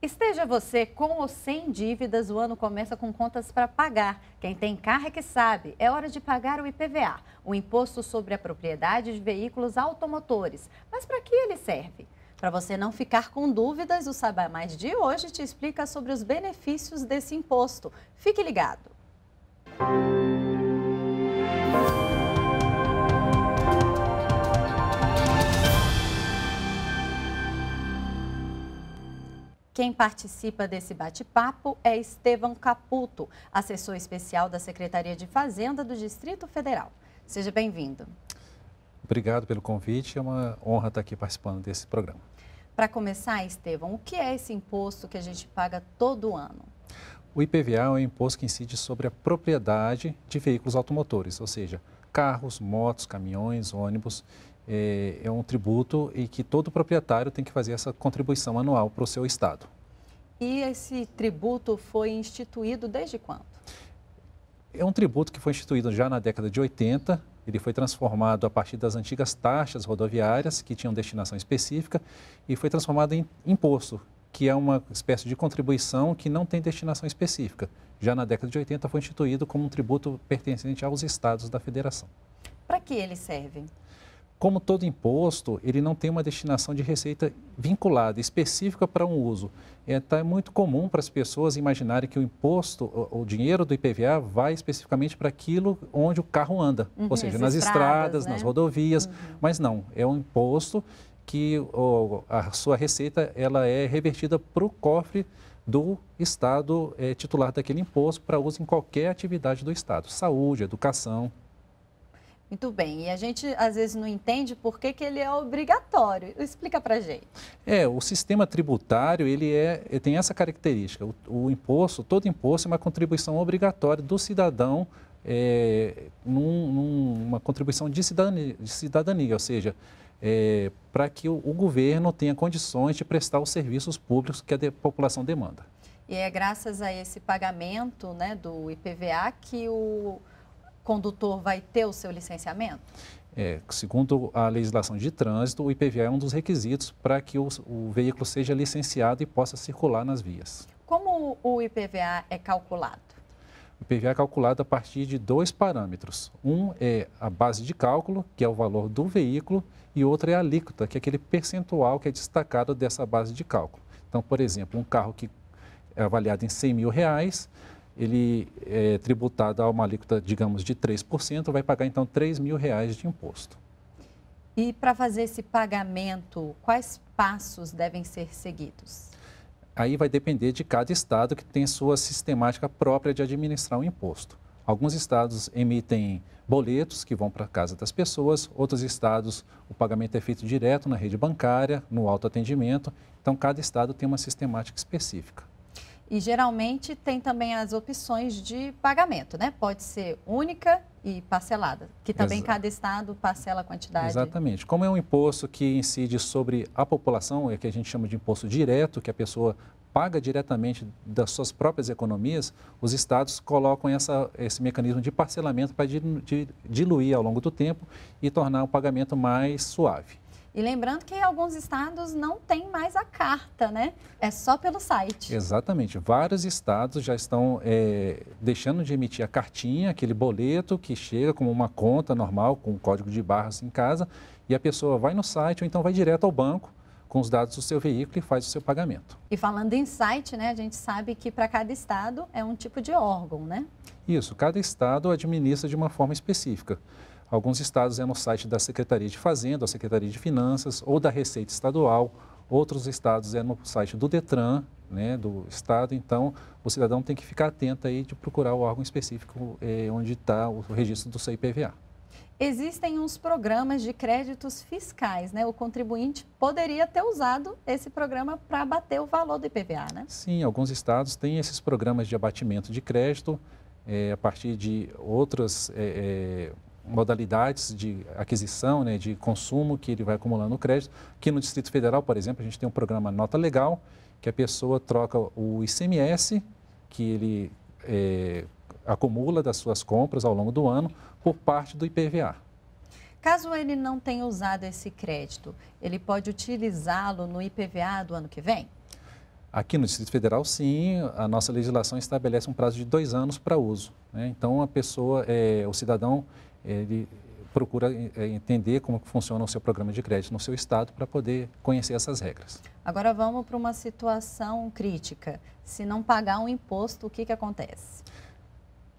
Esteja você com ou sem dívidas, o ano começa com contas para pagar. Quem tem carro é que sabe, é hora de pagar o IPVA, o Imposto sobre a Propriedade de Veículos Automotores. Mas para que ele serve? Para você não ficar com dúvidas, o Saber Mais de hoje te explica sobre os benefícios desse imposto. Fique ligado! Música Quem participa desse bate-papo é Estevam Caputo, assessor especial da Secretaria de Fazenda do Distrito Federal. Seja bem-vindo. Obrigado pelo convite, é uma honra estar aqui participando desse programa. Para começar, Estevam, o que é esse imposto que a gente paga todo ano? O IPVA é um imposto que incide sobre a propriedade de veículos automotores, ou seja, carros, motos, caminhões, ônibus é, é um tributo e que todo proprietário tem que fazer essa contribuição anual para o seu Estado. E esse tributo foi instituído desde quando? É um tributo que foi instituído já na década de 80. Ele foi transformado a partir das antigas taxas rodoviárias, que tinham destinação específica, e foi transformado em imposto, que é uma espécie de contribuição que não tem destinação específica. Já na década de 80 foi instituído como um tributo pertencente aos estados da federação. Para que ele serve? Como todo imposto, ele não tem uma destinação de receita vinculada, específica para um uso. Então, é, muito comum para as pessoas imaginarem que o imposto, o, o dinheiro do IPVA, vai especificamente para aquilo onde o carro anda, uhum, ou seja, nas estradas, estradas né? nas rodovias, uhum. mas não, é um imposto que o, a sua receita ela é revertida para o cofre do Estado é, titular daquele imposto para uso em qualquer atividade do Estado, saúde, educação, muito bem, e a gente às vezes não entende por que, que ele é obrigatório. Explica para gente. É, o sistema tributário, ele, é, ele tem essa característica. O, o, imposto, todo imposto é uma contribuição obrigatória do cidadão, é, num, num, uma contribuição de cidadania, de cidadania ou seja, é, para que o, o governo tenha condições de prestar os serviços públicos que a de, população demanda. E é graças a esse pagamento né, do IPVA que o condutor vai ter o seu licenciamento? É, segundo a legislação de trânsito, o IPVA é um dos requisitos para que o, o, veículo seja licenciado e possa circular nas vias. Como o IPVA é calculado? O IPVA é calculado a partir de dois parâmetros. Um é a base de cálculo, que é o valor do veículo, e outro é a alíquota, que é aquele percentual que é destacado dessa base de cálculo. Então, por exemplo, um carro que é avaliado em 100 mil reais, ele é tributado a uma alíquota, digamos, de 3%, vai pagar então 3 mil reais de imposto. E para fazer esse pagamento, quais passos devem ser seguidos? Aí vai depender de cada estado que tem sua sistemática própria de administrar o imposto. Alguns estados emitem boletos que vão para a casa das pessoas, outros estados o pagamento é feito direto na rede bancária, no autoatendimento. Então, cada estado tem uma sistemática específica. E geralmente tem também as opções de pagamento, né? Pode ser única e parcelada, que também Exa cada estado parcela a quantidade. Exatamente. Como é um imposto que incide sobre a população, é que a gente chama de imposto direto, que a pessoa paga diretamente das suas próprias economias, os estados colocam essa, esse mecanismo de parcelamento para diluir ao longo do tempo e tornar o pagamento mais suave. E lembrando que alguns estados não têm mais a carta, né? É só pelo site. Exatamente. Vários estados já estão é, deixando de emitir a cartinha, aquele boleto que chega como uma conta normal, com um código de barras em casa, e a pessoa vai no site ou então vai direto ao banco com os dados do seu veículo e faz o seu pagamento. E falando em site, né, a gente sabe que para cada estado é um tipo de órgão, né? Isso, cada estado administra de uma forma específica. Alguns estados é no site da Secretaria de Fazenda, da Secretaria de Finanças ou da Receita Estadual. Outros estados é no site do Detran, né, do estado. Então, o cidadão tem que ficar atento aí de procurar o órgão específico eh, onde está o registro do seu IPVA. Existem uns programas de créditos fiscais, né? O contribuinte poderia ter usado esse programa para abater o valor do IPVA, né? Sim, alguns estados têm esses programas de abatimento de crédito eh, a partir de outras eh, modalidades de aquisição, né, de consumo que ele vai acumulando no crédito. Aqui no Distrito Federal, por exemplo, a gente tem um programa Nota Legal, que a pessoa troca o ICMS que ele é, acumula das suas compras ao longo do ano por parte do IPVA. Caso ele não tenha usado esse crédito, ele pode utilizá-lo no IPVA do ano que vem? Aqui no Distrito Federal, sim, a nossa legislação estabelece um prazo de dois anos para uso. Né? Então, a pessoa, é, o cidadão, ele procura eh, eh, entender como funciona o seu programa de crédito no seu estado para poder conhecer essas regras. Agora vamos para uma situação crítica. Se não pagar um imposto, o que, que acontece?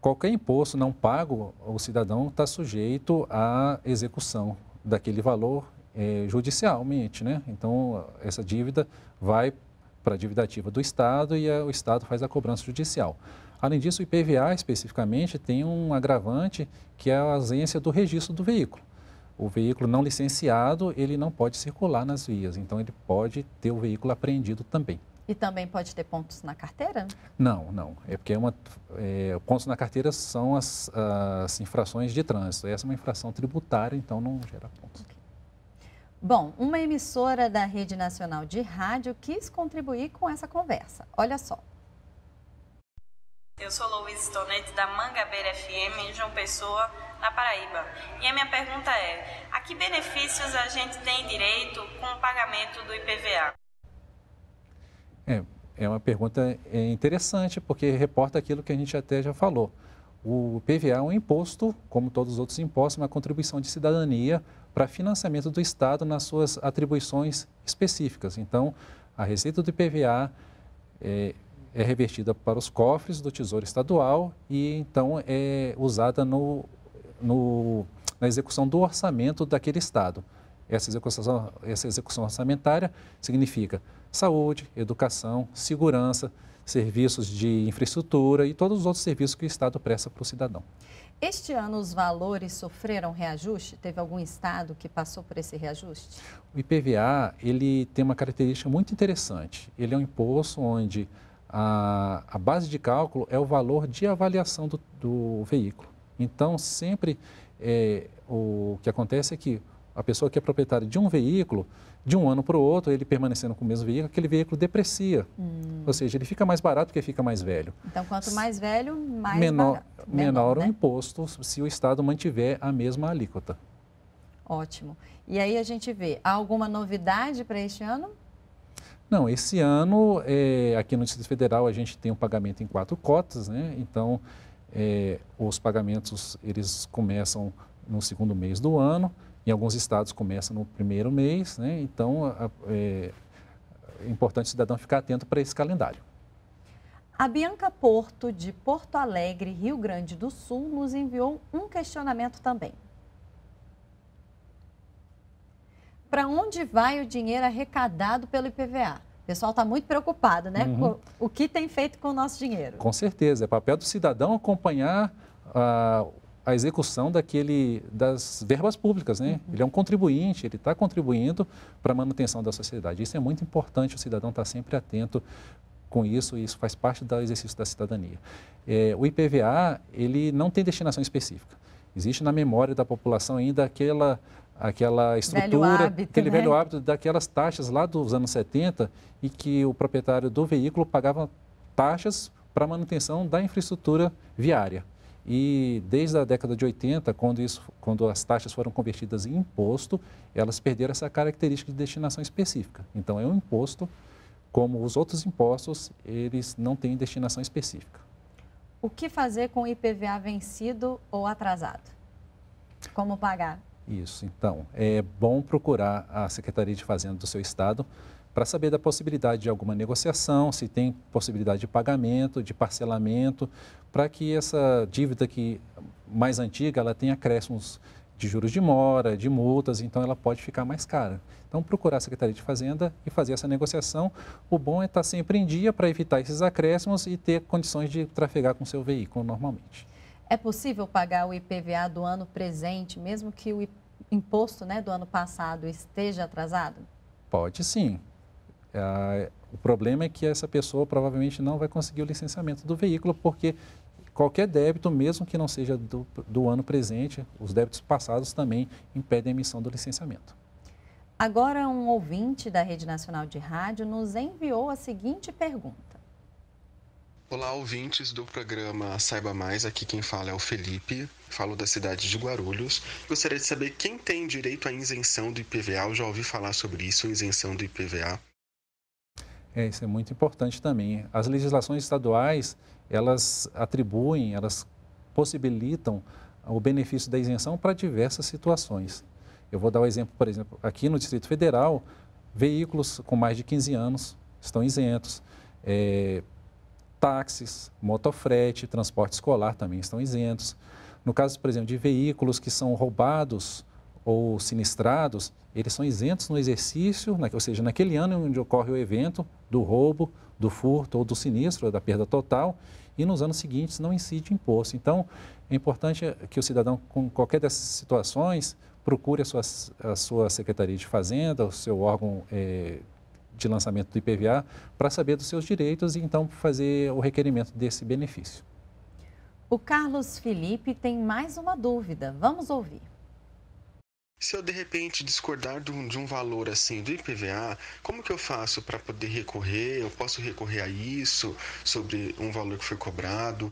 Qualquer imposto não pago, o cidadão está sujeito à execução daquele valor é, judicialmente, né? Então, essa dívida vai para a dívida ativa do Estado e a, o Estado faz a cobrança judicial. Além disso, o IPVA especificamente tem um agravante que é a ausência do registro do veículo. O veículo não licenciado, ele não pode circular nas vias, então ele pode ter o veículo apreendido também. E também pode ter pontos na carteira? Não, não. É porque é uma, é, pontos na carteira são as, as, infrações de trânsito. Essa é uma infração tributária, então não gera pontos. Okay. Bom, uma emissora da Rede Nacional de Rádio quis contribuir com essa conversa. Olha só. Eu sou Luiz Tonetti, da Mangabeira FM, em João Pessoa, na Paraíba. E a minha pergunta é: a que benefícios a gente tem direito com o pagamento do IPVA? É, é uma pergunta é, interessante, porque reporta aquilo que a gente até já falou. O IPVA é um imposto, como todos os outros impostos, uma contribuição de cidadania para financiamento do Estado nas suas atribuições específicas. Então, a receita do IPVA é, é revertida para os cofres do Tesouro Estadual e então é usada no, no, na execução do orçamento daquele Estado. Essa execução, essa execução orçamentária significa saúde, educação, segurança, serviços de infraestrutura e todos os outros serviços que o Estado presta para o cidadão. Este ano os valores sofreram reajuste? Teve algum estado que passou por esse reajuste? O IPVA ele tem uma característica muito interessante. Ele é um imposto onde a, a base de cálculo é o valor de avaliação do, do veículo. Então, sempre é, o que acontece é que a pessoa que é proprietária de um veículo, de um ano para o outro, ele permanecendo com o mesmo veículo, aquele veículo deprecia. Hum. Ou seja, ele fica mais barato porque fica mais velho. Então, quanto mais velho, mais menor, barato. Menor, né? menor né? o imposto se o Estado mantiver a mesma alíquota. Ótimo. E aí a gente vê, há alguma novidade para este ano? Não, esse ano, é, aqui no Distrito Federal, a gente tem um pagamento em quatro cotas, né? Então, é, os pagamentos, eles começam no segundo mês do ano, em alguns estados começa no primeiro mês, né? Então, a, é, é importante o cidadão ficar atento para esse calendário. A Bianca Porto, de Porto Alegre, Rio Grande do Sul, nos enviou um questionamento também. para onde vai o dinheiro arrecadado pelo IPVA? O pessoal está muito preocupado, né? Uhum. Com o que tem feito com o nosso dinheiro? Com certeza. É papel do cidadão acompanhar a, ah, a execução daquele, das verbas públicas, né? Uhum. Ele é um contribuinte, ele está contribuindo para a manutenção da sociedade. Isso é muito importante, o cidadão está sempre atento com isso e isso faz parte do exercício da cidadania. É, o IPVA, ele não tem destinação específica. Existe na memória da população ainda aquela aquela estrutura, velho hábito, aquele né? velho hábito daquelas taxas lá dos anos 70 e que o proprietário do veículo pagava taxas para manutenção da infraestrutura viária. E desde a década de 80, quando, isso, quando as taxas foram convertidas em imposto, elas perderam essa característica de destinação específica. Então, é um imposto, como os outros impostos, eles não têm destinação específica. O que fazer com o IPVA vencido ou atrasado? Como pagar? Isso, então, é bom procurar a Secretaria de Fazenda do seu estado para saber da possibilidade de alguma negociação, se tem possibilidade de pagamento, de parcelamento, para que essa dívida que mais antiga, ela tenha acréscimos de juros de mora, de multas, então ela pode ficar mais cara. Então, procurar a Secretaria de Fazenda e fazer essa negociação. O bom é estar tá sempre em dia para evitar esses acréscimos e ter condições de trafegar com seu veículo normalmente. É possível pagar o IPVA do ano presente, mesmo que o imposto né, do ano passado esteja atrasado? Pode sim. Ah, o problema é que essa pessoa provavelmente não vai conseguir o licenciamento do veículo, porque qualquer débito, mesmo que não seja do, do ano presente, os débitos passados também impedem a emissão do licenciamento. Agora, um ouvinte da Rede Nacional de Rádio nos enviou a seguinte pergunta: Olá, ouvintes do programa Saiba Mais. Aqui quem fala é o Felipe, falo da cidade de Guarulhos. Gostaria de saber quem tem direito à isenção do IPVA. Eu já ouvi falar sobre isso, isenção do IPVA. É, isso é muito importante também. As legislações estaduais, elas atribuem, elas possibilitam o benefício da isenção para diversas situações. Eu vou dar o um exemplo, por exemplo, aqui no Distrito Federal, veículos com mais de 15 anos estão isentos. É, táxis, motofrete, transporte escolar também estão isentos. No caso, por exemplo, de veículos que são roubados ou sinistrados, eles são isentos no exercício, ou seja, naquele ano onde ocorre o evento do roubo, do furto ou do sinistro, da perda total, e nos anos seguintes não incide imposto. Então, é importante que o cidadão, com qualquer dessas situações, procure a sua, a sua Secretaria de Fazenda, o seu órgão é, de lançamento do IPVA para saber dos seus direitos e então fazer o requerimento desse benefício. O Carlos Felipe tem mais uma dúvida. Vamos ouvir. Se eu de repente discordar de um, valor assim do IPVA, como que eu faço para poder recorrer? Eu posso recorrer a isso sobre um valor que foi cobrado?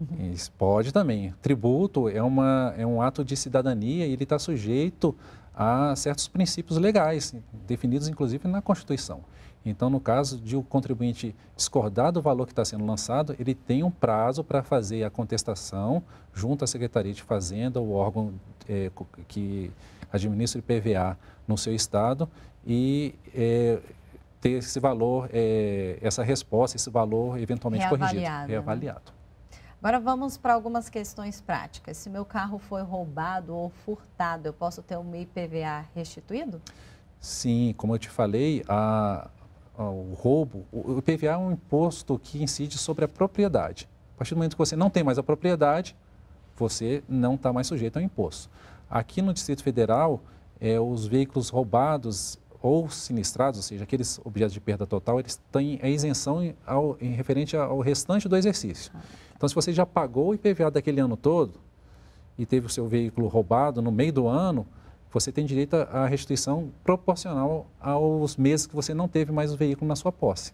Uhum. Isso pode também. Tributo é, uma, é um ato de cidadania e ele está sujeito a certos princípios legais, definidos inclusive na Constituição. Então, no caso de o contribuinte discordar do valor que está sendo lançado, ele tem um prazo para fazer a contestação junto à Secretaria de Fazenda, o órgão é, que administra o IPVA no seu estado, e é, ter esse valor, é, essa resposta, esse valor eventualmente reavaliado, corrigido, né? reavaliado. Né? Agora vamos para algumas questões práticas. Se meu carro foi roubado ou furtado, eu posso ter o meu IPVA restituído? Sim, como eu te falei, a, a, o roubo, o IPVA é um imposto que incide sobre a propriedade. A partir do momento que você não tem mais a propriedade, você não está mais sujeito ao imposto. Aqui no Distrito Federal, é, os veículos roubados ou sinistrados, ou seja, aqueles objetos de perda total, eles têm a isenção em, ao, em referente ao restante do exercício. Então, se você já pagou o IPVA daquele ano todo e teve o seu veículo roubado no meio do ano, você tem direito à restituição proporcional aos meses que você não teve mais o veículo na sua posse.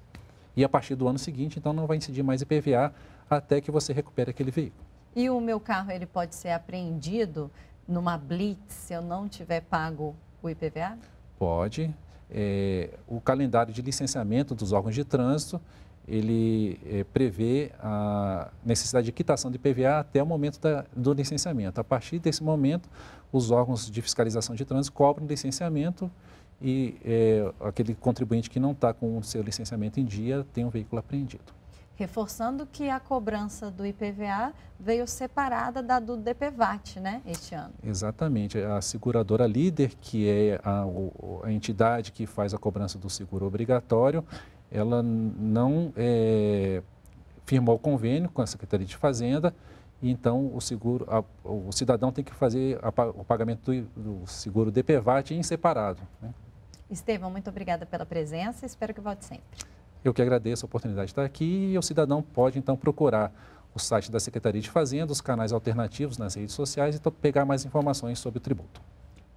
E a partir do ano seguinte, então, não vai incidir mais IPVA até que você recupere aquele veículo. E o meu carro, ele pode ser apreendido numa blitz se eu não tiver pago o IPVA? pode. É, o calendário de licenciamento dos órgãos de trânsito, ele é, prevê a necessidade de quitação de PVA até o momento da, do licenciamento. A partir desse momento, os órgãos de fiscalização de trânsito cobrem licenciamento e é, aquele contribuinte que não está com o seu licenciamento em dia tem um veículo apreendido reforçando que a cobrança do IPVA veio separada da do DPVAT, né, este ano. Exatamente. A seguradora líder, que é a, a entidade que faz a cobrança do seguro obrigatório, ela não é, firmou o convênio com a Secretaria de Fazenda, e então o seguro, a, o cidadão tem que fazer a, o pagamento do, do, seguro DPVAT em separado. Né? Estevão, muito obrigada pela presença, espero que volte sempre. Eu que agradeço a oportunidade de estar aqui e o cidadão pode então procurar o site da Secretaria de Fazenda, os canais alternativos nas redes sociais e pegar mais informações sobre o tributo.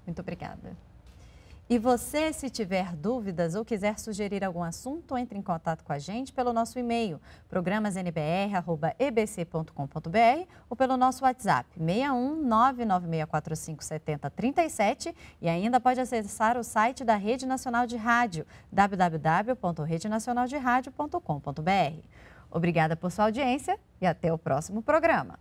Muito obrigada. E você, se tiver dúvidas ou quiser sugerir algum assunto, entre em contato com a gente pelo nosso e-mail, programasnbr.ebc.com.br ou pelo nosso WhatsApp, 61 996457037 e ainda pode acessar o site da Rede Nacional de Rádio, www.redenacionalderadio.com.br. Obrigada por sua audiência e até o próximo programa.